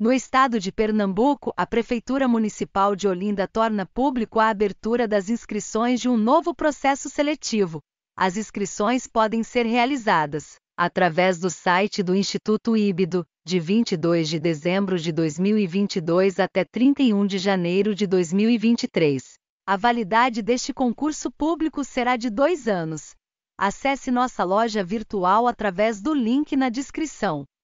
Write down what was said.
No estado de Pernambuco, a Prefeitura Municipal de Olinda torna público a abertura das inscrições de um novo processo seletivo. As inscrições podem ser realizadas através do site do Instituto Íbido, de 22 de dezembro de 2022 até 31 de janeiro de 2023. A validade deste concurso público será de dois anos. Acesse nossa loja virtual através do link na descrição